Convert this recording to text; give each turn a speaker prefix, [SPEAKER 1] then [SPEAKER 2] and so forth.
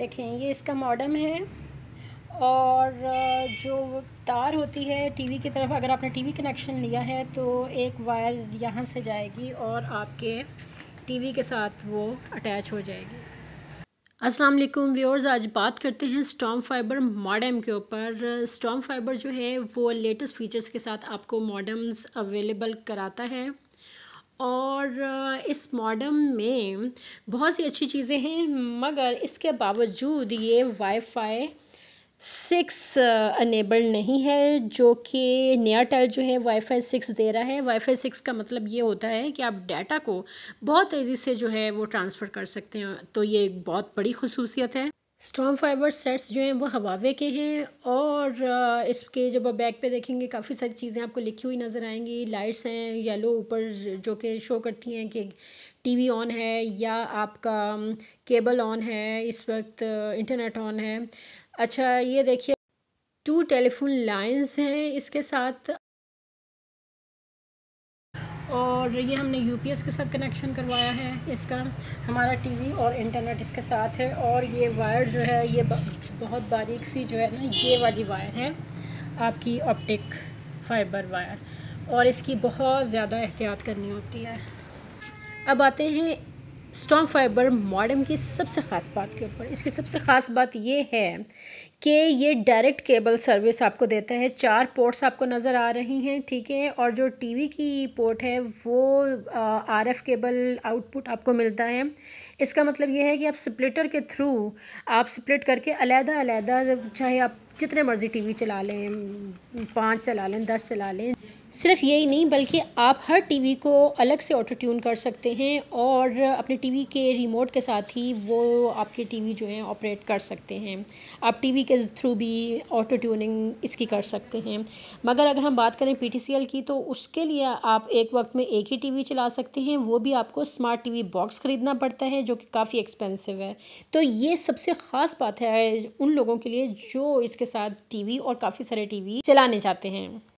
[SPEAKER 1] देखें ये इसका मॉडम है और जो तार होती है टीवी की तरफ अगर आपने टीवी कनेक्शन लिया है तो एक वायर यहाँ से जाएगी और आपके टीवी के साथ वो अटैच हो जाएगी अस्सलाम वालेकुम व्यूअर्स आज बात करते हैं स्टॉम फाइबर मॉडेम के ऊपर स्टॉम फाइबर जो है वो लेटेस्ट फीचर्स के साथ आपको मॉडम्स अवेलेबल कराता है और इस मॉडम में बहुत सी अच्छी चीज़ें हैं मगर इसके बावजूद ये वाईफाई सिक्स अनेबल नहीं है जो कि नयाटेल जो है वाईफाई सिक्स दे रहा है वाईफाई सिक्स का मतलब ये होता है कि आप डाटा को बहुत तेज़ी से जो है वो ट्रांसफ़र कर सकते हैं तो ये एक बहुत बड़ी खसूसियत है स्टॉम फाइबर सेट्स जो हैं वो हवावे के हैं और इसके जब आप बैक पे देखेंगे काफ़ी सारी चीज़ें आपको लिखी हुई नज़र आएंगी लाइट्स हैं येलो ऊपर जो कि शो करती हैं कि टीवी ऑन है या आपका केबल ऑन है इस वक्त इंटरनेट ऑन है अच्छा ये देखिए टू टेलीफोन लाइंस हैं इसके साथ और ये हमने यू के साथ कनेक्शन करवाया है इसका हमारा टीवी और इंटरनेट इसके साथ है और ये वायर जो है ये बहुत बारीक सी जो है ना ये वाली वायर है आपकी ऑप्टिक फाइबर वायर और इसकी बहुत ज़्यादा एहतियात करनी होती है अब आते हैं स्टॉम फाइबर मॉडम की सबसे ख़ास बात के ऊपर इसकी सबसे ख़ास बात ये है कि ये डायरेक्ट केबल सर्विस आपको देता है चार पोर्ट्स आपको नज़र आ रही हैं ठीक है और जो टीवी की पोर्ट है वो आर एफ केबल आउटपुट आपको मिलता है इसका मतलब ये है कि आप स्प्लिटर के थ्रू आप स्प्लिट करके अलहदा अलहदा चाहे आप जितने मर्ज़ी टीवी चला लें पाँच चला लें दस चला लें सिर्फ यही नहीं बल्कि आप हर टीवी को अलग से ऑटो ट्यून कर सकते हैं और अपने टीवी के रिमोट के साथ ही वो आपके टीवी जो है ऑपरेट कर सकते हैं आप टीवी के थ्रू भी ऑटो ट्यूनिंग इसकी कर सकते हैं मगर अगर हम बात करें पी की तो उसके लिए आप एक वक्त में एक ही टीवी चला सकते हैं वो भी आपको स्मार्ट टीवी बॉक्स ख़रीदना पड़ता है जो कि काफ़ी एक्सपेंसिव है तो ये सबसे ख़ास बात है उन लोगों के लिए जो इसके साथ टीवी और काफ़ी सारे टीवी चलाने जाते हैं